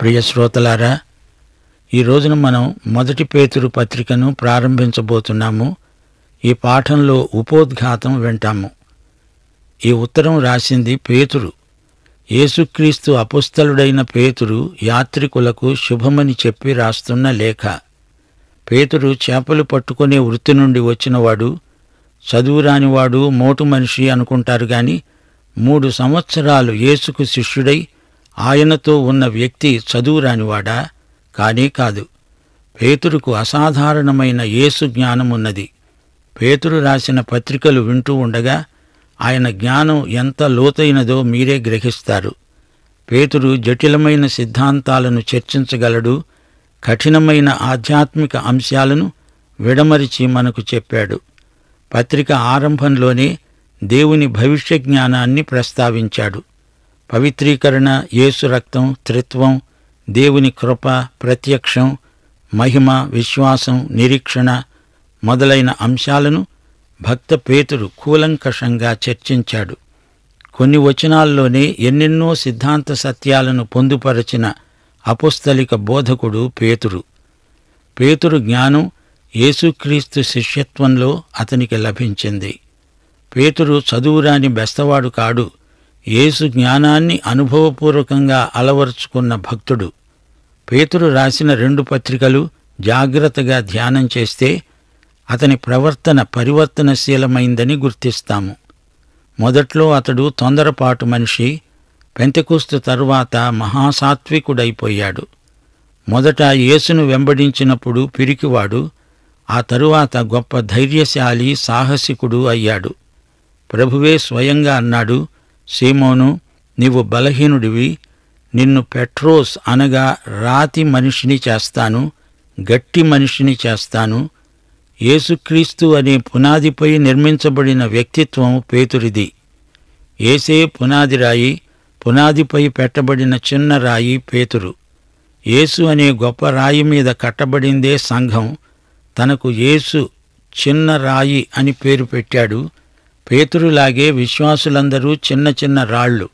ప్రియ శ్రోతలారా ఈ రోజున మనం మొదటి పేతురు పత్రికను ప్రారంభించబోతున్నాము ఈ పాఠంలో ఉపోద్ఘాతం వింటాము ఈ ఉత్తరం రాసింది పేతురు యేసుక్రీస్తు అపుస్తలుడైన పేతురు యాత్రికులకు శుభమని చెప్పి రాస్తున్న లేఖ పేతురు చేపలు పట్టుకునే వృత్తి నుండి వచ్చినవాడు చదువురానివాడు మోటు మనిషి అనుకుంటారు గాని మూడు సంవత్సరాలు యేసుకు శిష్యుడై ఆయనతో ఉన్న వ్యక్తి చదువురానివాడా కానీ కాదు పేతురుకు అసాధారణమైన యేసు జ్ఞానమున్నది పేతురు రాసిన పత్రికలు వింటూ ఉండగా ఆయన జ్ఞానం ఎంత లోతైనదో మీరే గ్రహిస్తారు పేతురు జటిలమైన సిద్ధాంతాలను చర్చించగలడు కఠినమైన ఆధ్యాత్మిక అంశాలను విడమరిచి మనకు చెప్పాడు పత్రిక ఆరంభంలోనే దేవుని భవిష్య జ్ఞానాన్ని ప్రస్తావించాడు పవిత్రీకరణ యేసు రక్తం త్రిత్వం దేవుని కృప ప్రత్యక్షం మహిమ విశ్వాసం నిరీక్షణ మొదలైన అంశాలను భక్త పేతుడు కూలంకషంగా చర్చించాడు కొన్ని వచనాల్లోనే ఎన్నెన్నో సిద్ధాంత సత్యాలను పొందుపరచిన అపుస్తలిక బోధకుడు పేతుడు పేతుడు జ్ఞానం యేసుక్రీస్తు శిష్యత్వంలో అతనికి లభించింది పేతురు చదువురాని బెస్తవాడు కాడు యేసు జ్ఞానాన్ని అనుభవపూర్వకంగా అలవరుచుకున్న భక్తుడు పేతురు రాసిన రెండు పత్రికలు జాగ్రత్తగా ధ్యానం చేస్తే అతని ప్రవర్తన పరివర్తనశీలమైందని గుర్తిస్తాము మొదట్లో అతడు తొందరపాటు మనిషి పెంతకూస్తు తరువాత మహాసాత్వికుడైపోయాడు మొదట యేసును వెంబడించినప్పుడు పిరికివాడు ఆ తరువాత గొప్ప ధైర్యశాలి సాహసికుడు అయ్యాడు ప్రభువే స్వయంగా అన్నాడు సీమోను నీవు బలహీనుడివి నిన్ను పెట్రోస్ అనగా రాతి మనిషిని చేస్తాను గట్టి మనిషిని చేస్తాను యేసుక్రీస్తు అనే పునాదిపై నిర్మించబడిన వ్యక్తిత్వం పేతురిది ఏసే పునాది రాయి పునాదిపై పెట్టబడిన చిన్న రాయి పేతురు యేసు అనే గొప్ప రాయి మీద కట్టబడిందే సంఘం తనకు యేసు చిన్న రాయి అని పేరు పెట్టాడు పేతురులాగే విశ్వాసులందరూ చిన్న చిన్న రాళ్ళు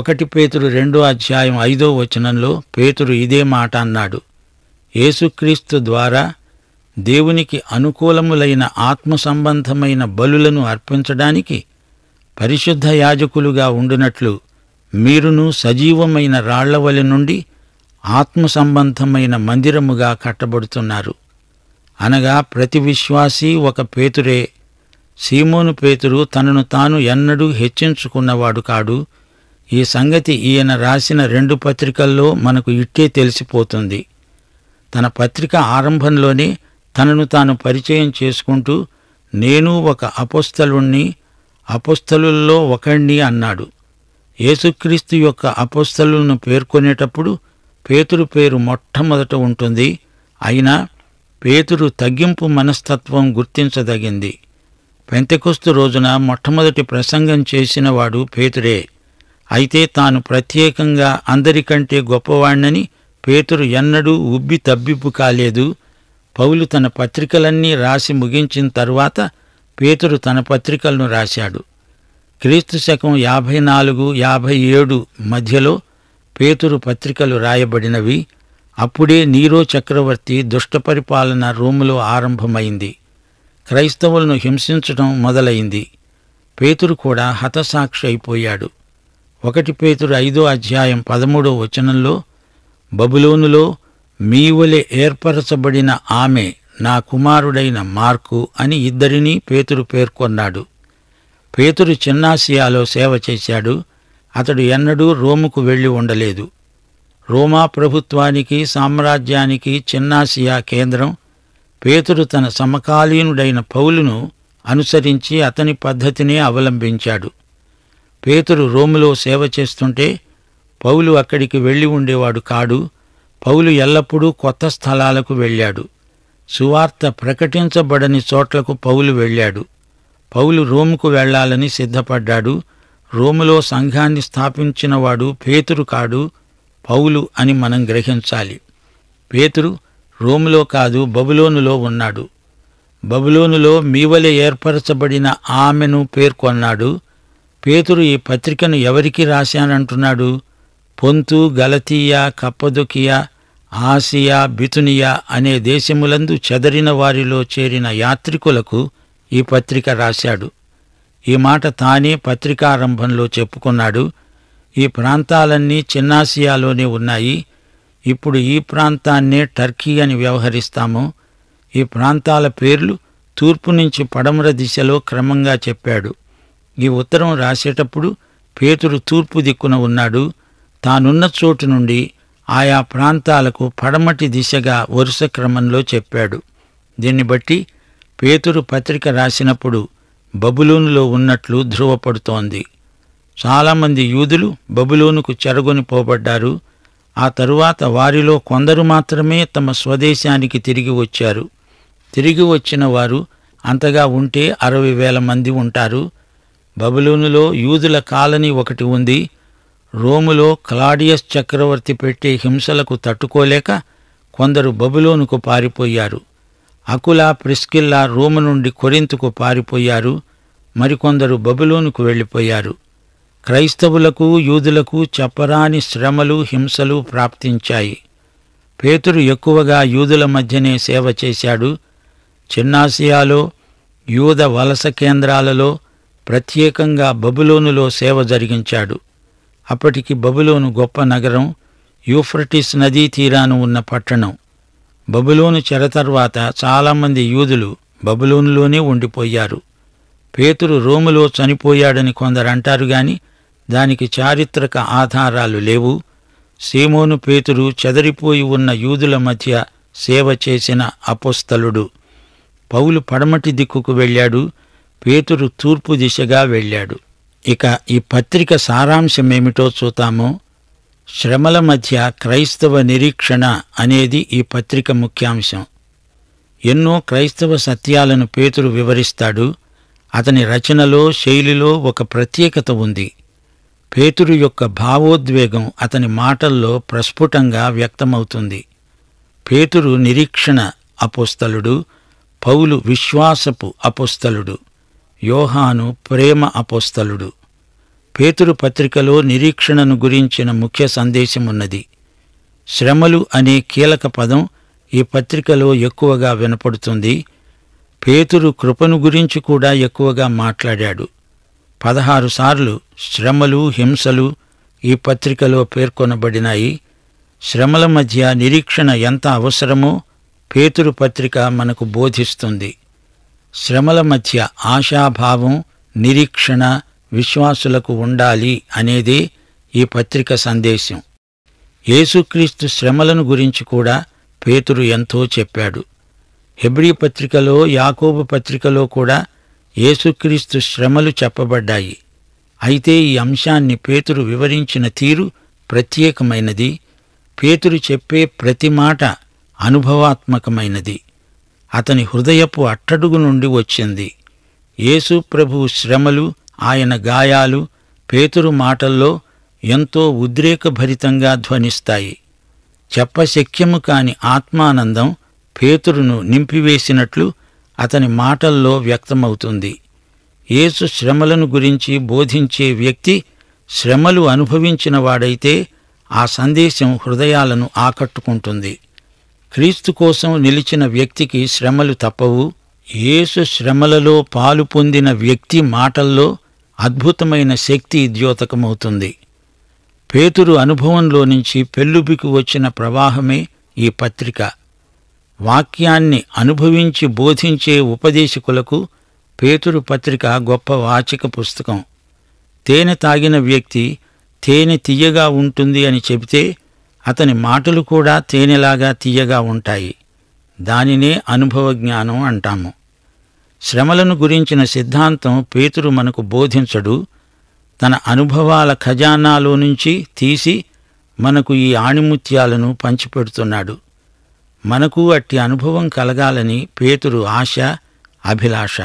ఒకటి పేతురు రెండో అధ్యాయం ఐదో వచనంలో పేతురు ఇదే మాట అన్నాడు యేసుక్రీస్తు ద్వారా దేవునికి అనుకూలములైన ఆత్మ సంబంధమైన బలులను అర్పించడానికి పరిశుద్ధ యాజకులుగా ఉండునట్లు మీరును సజీవమైన రాళ్లవలి నుండి ఆత్మ సంబంధమైన మందిరముగా కట్టబడుతున్నారు అనగా ప్రతి విశ్వాసీ ఒక పేతురే సీమోను పేతురు తనను తాను ఎన్నడూ హెచ్చించుకున్నవాడు కాడు ఈ సంగతి ఈయన రాసిన రెండు పత్రికల్లో మనకు ఇట్టే తెలిసిపోతుంది తన పత్రిక ఆరంభంలోనే తనను తాను పరిచయం చేసుకుంటూ నేను ఒక అపోస్తలుణ్ణి అపోస్తలుల్లో ఒకణ్ణి అన్నాడు యేసుక్రీస్తు యొక్క అపోస్తలులను పేర్కొనేటప్పుడు పేతురు పేరు మొట్టమొదట ఉంటుంది అయినా పేతురు తగ్గింపు మనస్తత్వం గుర్తించదగింది పెంతకొస్తు రోజున మొట్టమొదటి ప్రసంగం చేసినవాడు పేతురే అయితే తాను ప్రత్యేకంగా అందరికంటే గొప్పవాణ్ణని పేతురు ఎన్నడూ ఉబ్బి తబ్బిబ్బు కాలేదు పౌలు తన పత్రికలన్నీ రాసి ముగించిన తర్వాత పేతురు తన పత్రికలను రాశాడు క్రీస్తు శకం యాభై నాలుగు యాభై ఏడు మధ్యలో పేతురు పత్రికలు రాయబడినవి అప్పుడే నీరో చక్రవర్తి దుష్టపరిపాలన రోములో ఆరంభమైంది క్రైస్తవులను హింసించటం మొదలైంది పేతురు కూడా హతసాక్షి అయిపోయాడు ఒకటి పేతురు ఐదో అధ్యాయం పదమూడో వచనంలో బబులోనులో మీవులే ఏర్పరచబడిన ఆమె నా కుమారుడైన మార్కు అని ఇద్దరినీ పేతురు పేర్కొన్నాడు పేతురు చిన్నాసియాలో సేవ చేశాడు అతడు ఎన్నడూ రోముకు వెళ్ళి ఉండలేదు రోమా ప్రభుత్వానికి సామ్రాజ్యానికి చిన్నాసియా కేంద్రం పేతుడు తన సమకాలీనుడైన పౌలును అనుసరించి అతని పద్ధతినే అవలంబించాడు పేతురు రోములో సేవ చేస్తుంటే పౌలు అక్కడికి వెళ్ళి ఉండేవాడు కాడు పౌలు ఎల్లప్పుడూ కొత్త స్థలాలకు వెళ్ళాడు సువార్త ప్రకటించబడని చోట్లకు పౌలు వెళ్ళాడు పౌలు రోముకు వెళ్లాలని సిద్ధపడ్డాడు రోములో సంఘాన్ని స్థాపించినవాడు పేతురు కాడు పౌలు అని మనం గ్రహించాలి పేతురు రోములో కాదు బబులోనులో ఉన్నాడు బబులోనులో మీవలే ఏర్పరచబడిన ఆమెను పేర్కొన్నాడు పేతురు ఈ పత్రికను ఎవరికి రాశానంటున్నాడు పొంతు గలతీయా కప్పదొకియా ఆసియా బితునియా అనే దేశములందు చెదరిన వారిలో చేరిన యాత్రికులకు ఈ పత్రిక రాశాడు ఈ మాట తానే పత్రికారంభంలో చెప్పుకున్నాడు ఈ ప్రాంతాలన్నీ చిన్నాసియాలోనే ఉన్నాయి ఇప్పుడు ఈ ప్రాంతాన్నే టర్కీ అని వ్యవహరిస్తాము ఈ ప్రాంతాల పేర్లు తూర్పు నుంచి పడమర దిశలో క్రమంగా చెప్పాడు ఈ ఉత్తరం రాసేటప్పుడు పేతురు తూర్పు దిక్కున ఉన్నాడు తానున్న చోటు నుండి ఆయా ప్రాంతాలకు పడమటి దిశగా వరుస క్రమంలో చెప్పాడు దీన్ని బట్టి పేతురు పత్రిక రాసినప్పుడు బబులోనులో ఉన్నట్లు ధృవపడుతోంది చాలామంది యూదులు బబులోనుకు చెరగొని పోబడ్డారు ఆ తరువాత వారిలో కొందరు మాత్రమే తమ స్వదేశానికి తిరిగి వచ్చారు తిరిగి వచ్చిన వారు అంతగా ఉంటే అరవై వేల మంది ఉంటారు బబులూనులో యూదుల కాలనీ ఒకటి ఉంది రోములో క్లాడియస్ చక్రవర్తి పెట్టే హింసలకు తట్టుకోలేక కొందరు బబులోనుకు పారిపోయారు అకుల ప్రిస్కిల్లా రోము నుండి కొరింతుకు పారిపోయారు మరికొందరు బబులోనుకు వెళ్ళిపోయారు క్రైస్తవులకు యూదులకు చెప్పరాని శ్రమలు హింసలు ప్రాప్తించాయి పేతురు ఎక్కువగా యూదుల మధ్యనే సేవ చేశాడు చిన్నాసియాలో యూద వలస కేంద్రాలలో ప్రత్యేకంగా బబులోనులో సేవ జరిగించాడు అప్పటికి బబులోను గొప్ప నగరం యూఫ్రటిస్ నదీ తీరాను ఉన్న పట్టణం బబులోను చెర తర్వాత చాలామంది యూదులు బబులోనులోనే ఉండిపోయారు పేతురు రోములో చనిపోయాడని కొందరంటారు గాని దానికి చారిత్రక ఆధారాలు లేవు సీమోను పేతురు చెదరిపోయి ఉన్న యూదుల మధ్య సేవ చేసిన అపోస్తలుడు పౌలు పడమటి దిక్కుకు వెళ్ళాడు పేతురు తూర్పు దిశగా వెళ్ళాడు ఇక ఈ పత్రిక సారాంశమేమిటో చూతాము శ్రమల మధ్య క్రైస్తవ నిరీక్షణ అనేది ఈ పత్రిక ముఖ్యాంశం ఎన్నో క్రైస్తవ సత్యాలను పేతురు వివరిస్తాడు అతని రచనలో శైలిలో ఒక ప్రత్యేకత ఉంది పేతురు యొక్క భావోద్వేగం అతని మాటల్లో ప్రస్ఫుటంగా వ్యక్తమవుతుంది పేతురు నిరీక్షణ అపోస్తలుడు పౌలు విశ్వాసపు అపోస్తలుడు యోహాను ప్రేమ అపోస్తలుడు పేతురు పత్రికలో నిరీక్షణను గురించిన ముఖ్య సందేశమున్నది శ్రమలు అనే కీలక పదం ఈ పత్రికలో ఎక్కువగా వినపడుతుంది పేతురు కృపను గురించి కూడా ఎక్కువగా మాట్లాడాడు పదహారు సార్లు శ్రమలు హింసలు ఈ పత్రికలో పేర్కొనబడినాయి శ్రమల మధ్య నిరీక్షణ ఎంత అవసరమో పేతురు పత్రిక మనకు బోధిస్తుంది శ్రమల మధ్య ఆశాభావం నిరీక్షణ విశ్వాసులకు ఉండాలి అనేదే ఈ పత్రిక సందేశం యేసుక్రీస్తు శ్రమలను గురించి కూడా పేతురు ఎంతో చెప్పాడు హెబ్రి పత్రికలో యాకోబు పత్రికలో కూడా యేసుక్రీస్తు శ్రమలు చెప్పబడ్డాయి అయితే ఈ అంశాన్ని పేతురు వివరించిన తీరు ప్రత్యేకమైనది పేతురు చెప్పే ప్రతి మాట అనుభవాత్మకమైనది అతని హృదయపు అట్టడుగు నుండి వచ్చింది యేసు ప్రభు శ్రమలు ఆయన గాయాలు పేతురు మాటల్లో ఎంతో ఉద్రేకభరితంగా ధ్వనిస్తాయి చెప్పశక్యము కాని ఆత్మానందం పేతురును నింపివేసినట్లు అతని మాటల్లో వ్యక్తమవుతుంది యేసు శ్రమలను గురించి బోధించే వ్యక్తి శ్రమలు అనుభవించినవాడైతే ఆ సందేశం హృదయాలను ఆకట్టుకుంటుంది క్రీస్తు కోసం నిలిచిన వ్యక్తికి శ్రమలు తప్పవు యేసు శ్రమలలో పాలు పొందిన వ్యక్తి మాటల్లో అద్భుతమైన శక్తి ద్యోతకమవుతుంది పేతురు అనుభవంలో నుంచి పెళ్ళుబికి వచ్చిన ప్రవాహమే ఈ పత్రిక వాక్యాన్ని అనుభవించి బోధించే ఉపదేశకులకు పేతురు పత్రిక గొప్ప వాచిక పుస్తకం తేనె తాగిన వ్యక్తి తేనె తీయగా ఉంటుంది అని చెబితే అతని మాటలు కూడా తేనెలాగా తీయగా ఉంటాయి దానినే అనుభవ జ్ఞానం అంటాము శ్రమలను గురించిన సిద్ధాంతం పేతురు మనకు బోధించడు తన అనుభవాల ఖజానాలో నుంచి తీసి మనకు ఈ ఆణిముత్యాలను పంచిపెడుతున్నాడు మనకు అట్టి అనుభవం కలగాలని పేతురు ఆశ అభిలాష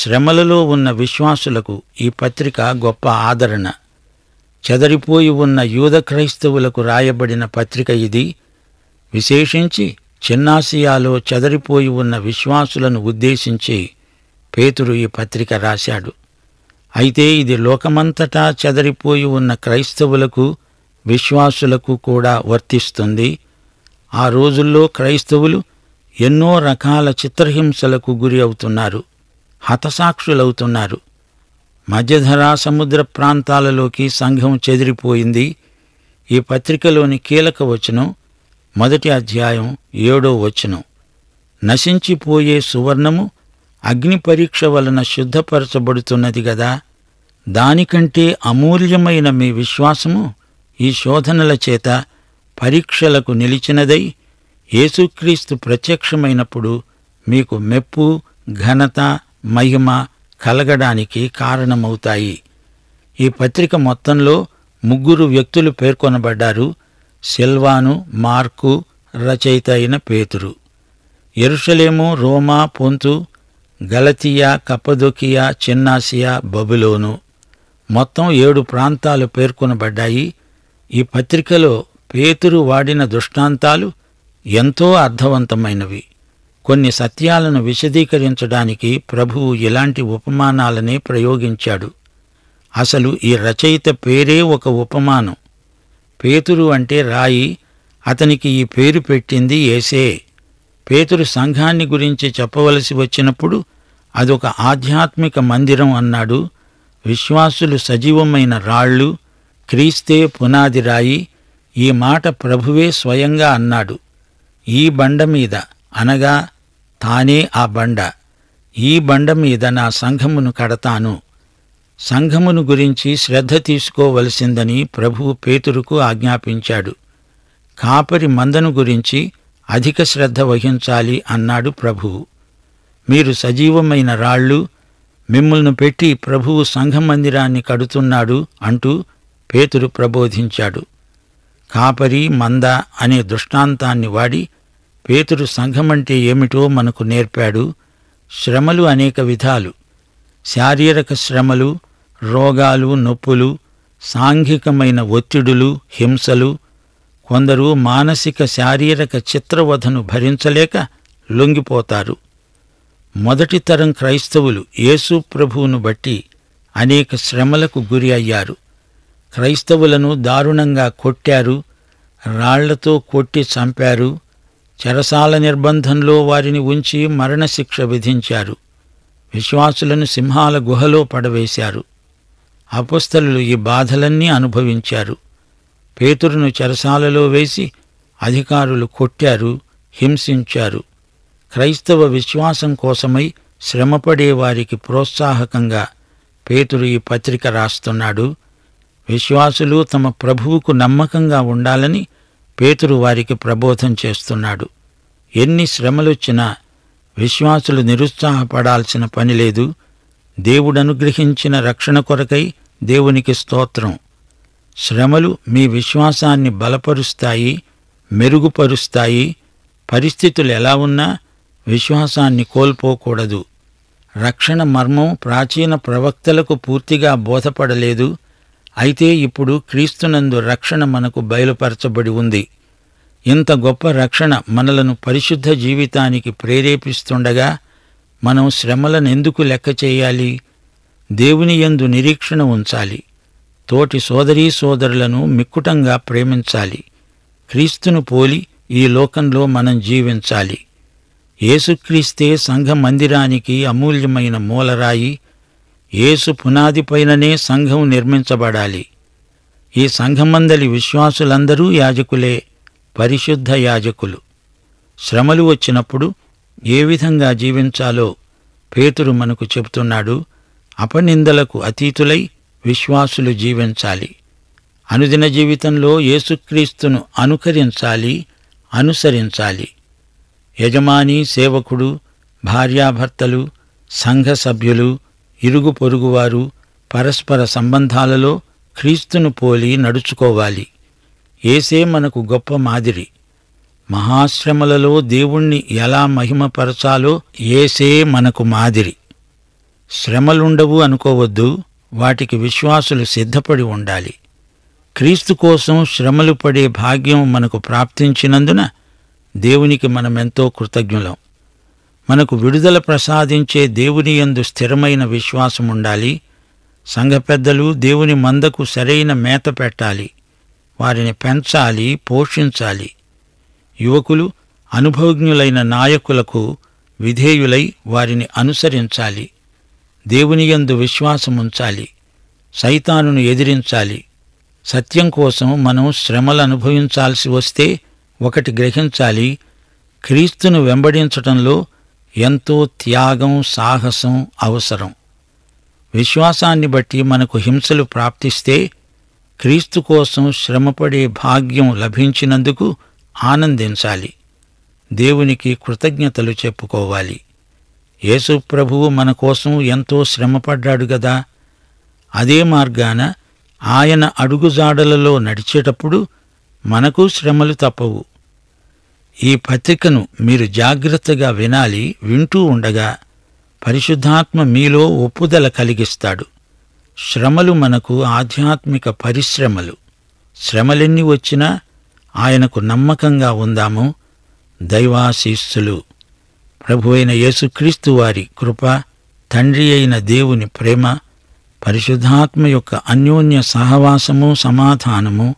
శ్రమలలో ఉన్న విశ్వాసులకు ఈ పత్రిక గొప్ప ఆదరణ చెదరిపోయి ఉన్న యూద క్రైస్తవులకు రాయబడిన పత్రిక ఇది విశేషించి చిన్నాసియాలో చెదరిపోయి ఉన్న విశ్వాసులను ఉద్దేశించి పేతురు ఈ పత్రిక రాశాడు అయితే ఇది లోకమంతటా చెదరిపోయి ఉన్న క్రైస్తవులకు విశ్వాసులకు కూడా వర్తిస్తుంది ఆ రోజుల్లో క్రైస్తవులు ఎన్నో రకాల చిత్రహింసలకు గురి అవుతున్నారు హతసాక్షులవుతున్నారు మధ్యధరా సముద్ర ప్రాంతాలలోకి సంఘం చెదిరిపోయింది ఈ పత్రికలోని కీలక వచనం మొదటి అధ్యాయం ఏడో వచనం నశించిపోయే సువర్ణము అగ్ని పరీక్ష వలన శుద్ధపరచబడుతున్నది గదా దానికంటే అమూల్యమైన మీ విశ్వాసము ఈ శోధనల చేత పరీక్షలకు నిలిచినదై యేసుక్రీస్తు ప్రత్యక్షమైనప్పుడు మీకు మెప్పు ఘనత మహిమ కలగడానికి కారణమవుతాయి ఈ పత్రిక మొత్తంలో ముగ్గురు వ్యక్తులు పేర్కొనబడ్డారు సిల్వాను మార్కు రచయిత అయిన పేతురు ఎరుషలేము రోమా పొంతు గలతియా కప్పదొకియా చిన్నాసియా బబులోను మొత్తం ఏడు ప్రాంతాలు పేర్కొనబడ్డాయి ఈ పత్రికలో పేతురు వాడిన దృష్టాంతాలు ఎంతో అర్థవంతమైనవి కొన్ని సత్యాలను విశదీకరించడానికి ప్రభువు ఇలాంటి ఉపమానాలనే ప్రయోగించాడు అసలు ఈ రచయిత పేరే ఒక ఉపమానం పేతురు అంటే రాయి అతనికి ఈ పేరు పెట్టింది ఏసే పేతురు సంఘాన్ని గురించి చెప్పవలసి వచ్చినప్పుడు అదొక ఆధ్యాత్మిక మందిరం అన్నాడు విశ్వాసులు సజీవమైన రాళ్ళు క్రీస్తే పునాది రాయి ఈ మాట ప్రభువే స్వయంగా అన్నాడు ఈ బండ మీద అనగా తానే ఆ బండ ఈ బండ మీద నా సంఘమును కడతాను సంఘమును గురించి శ్రద్ధ తీసుకోవలసిందని ప్రభువు పేతురుకు ఆజ్ఞాపించాడు కాపరి మందను గురించి అధిక శ్రద్ధ వహించాలి అన్నాడు ప్రభువు మీరు సజీవమైన రాళ్ళు మిమ్మల్ని పెట్టి ప్రభువు సంఘ మందిరాన్ని కడుతున్నాడు అంటూ పేతురు ప్రబోధించాడు కాపరి మంద అనే దృష్టాంతాన్ని వాడి పేతుడు సంఘమంటే ఏమిటో మనకు నేర్పాడు శ్రమలు అనేక విధాలు శారీరక శ్రమలు రోగాలు నొప్పులు సాంఘికమైన ఒత్తిడులు హింసలు కొందరు మానసిక శారీరక చిత్రవధను భరించలేక లొంగిపోతారు మొదటి తరం క్రైస్తవులు యేసు ప్రభువును బట్టి అనేక శ్రమలకు గురి అయ్యారు క్రైస్తవులను దారుణంగా కొట్టారు రాళ్లతో కొట్టి చంపారు చెరసాల నిర్బంధంలో వారిని ఉంచి మరణశిక్ష విధించారు విశ్వాసులను సింహాల గుహలో పడవేశారు అపుస్తలు ఈ బాధలన్నీ అనుభవించారు పేతురును చెరసాలలో వేసి అధికారులు కొట్టారు హింసించారు క్రైస్తవ విశ్వాసం కోసమై శ్రమపడే వారికి ప్రోత్సాహకంగా పేతురు ఈ పత్రిక రాస్తున్నాడు విశ్వాసులు తమ ప్రభువుకు నమ్మకంగా ఉండాలని పేతురు వారికి ప్రబోధం చేస్తున్నాడు ఎన్ని శ్రమలొచ్చినా విశ్వాసులు నిరుత్సాహపడాల్సిన పని లేదు దేవుడనుగ్రహించిన రక్షణ కొరకై దేవునికి స్తోత్రం శ్రమలు మీ విశ్వాసాన్ని బలపరుస్తాయి మెరుగుపరుస్తాయి పరిస్థితులు ఎలా ఉన్నా విశ్వాసాన్ని కోల్పోకూడదు రక్షణ మర్మం ప్రాచీన ప్రవక్తలకు పూర్తిగా బోధపడలేదు అయితే ఇప్పుడు క్రీస్తునందు రక్షణ మనకు బయలుపరచబడి ఉంది ఇంత గొప్ప రక్షణ మనలను పరిశుద్ధ జీవితానికి ప్రేరేపిస్తుండగా మనం శ్రమలను ఎందుకు లెక్క చేయాలి దేవుని యందు నిరీక్షణ ఉంచాలి తోటి సోదరీ సోదరులను మిక్కుటంగా ప్రేమించాలి క్రీస్తును పోలి ఈ లోకంలో మనం జీవించాలి యేసుక్రీస్తే సంఘ మందిరానికి అమూల్యమైన మూలరాయి యేసు పునాది పైననే సంఘం నిర్మించబడాలి ఈ సంఘమందలి విశ్వాసులందరూ యాజకులే పరిశుద్ధ యాజకులు శ్రమలు వచ్చినప్పుడు ఏ విధంగా జీవించాలో పేతురు మనకు చెబుతున్నాడు అపనిందలకు అతీతులై విశ్వాసులు జీవించాలి అనుదిన జీవితంలో యేసుక్రీస్తును అనుకరించాలి అనుసరించాలి యజమాని సేవకుడు భార్యాభర్తలు సంఘ సభ్యులు ఇరుగు పొరుగువారు పరస్పర సంబంధాలలో క్రీస్తును పోలి నడుచుకోవాలి ఏసే మనకు గొప్ప మాదిరి మహాశ్రమలలో దేవుణ్ణి ఎలా మహిమపరచాలో ఏసే మనకు మాదిరి శ్రమలుండవు అనుకోవద్దు వాటికి విశ్వాసులు సిద్ధపడి ఉండాలి క్రీస్తు కోసం శ్రమలు పడే భాగ్యం మనకు ప్రాప్తించినందున దేవునికి మనమెంతో కృతజ్ఞులం మనకు విడుదల ప్రసాదించే దేవుని యందు స్థిరమైన విశ్వాసం ఉండాలి సంఘ పెద్దలు దేవుని మందకు సరైన మేత పెట్టాలి వారిని పెంచాలి పోషించాలి యువకులు అనుభవజ్ఞులైన నాయకులకు విధేయులై వారిని అనుసరించాలి దేవునియందు విశ్వాసముంచాలి సైతానును ఎదిరించాలి సత్యం కోసం మనం శ్రమలు అనుభవించాల్సి వస్తే ఒకటి గ్రహించాలి క్రీస్తును వెంబడించటంలో ఎంతో త్యాగం సాహసం అవసరం విశ్వాసాన్ని బట్టి మనకు హింసలు ప్రాప్తిస్తే క్రీస్తు కోసం శ్రమపడే భాగ్యం లభించినందుకు ఆనందించాలి దేవునికి కృతజ్ఞతలు చెప్పుకోవాలి యేసు ప్రభువు మన కోసం ఎంతో శ్రమపడ్డాడు గదా అదే మార్గాన ఆయన అడుగుజాడలలో నడిచేటప్పుడు మనకు శ్రమలు తప్పవు ఈ పత్రికను మీరు జాగ్రత్తగా వినాలి వింటూ ఉండగా పరిశుద్ధాత్మ మీలో ఒప్పుదల కలిగిస్తాడు శ్రమలు మనకు ఆధ్యాత్మిక పరిశ్రమలు శ్రమలెన్ని వచ్చినా ఆయనకు నమ్మకంగా ఉందాము దైవాశీస్సులు ప్రభు అయిన యేసుక్రీస్తు వారి కృప తండ్రి అయిన దేవుని ప్రేమ పరిశుద్ధాత్మ యొక్క అన్యోన్య సహవాసము సమాధానము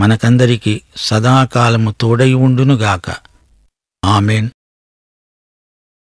మనకందరికీ సదాకాలము తోడై ఉండునుగాక ఆమెన్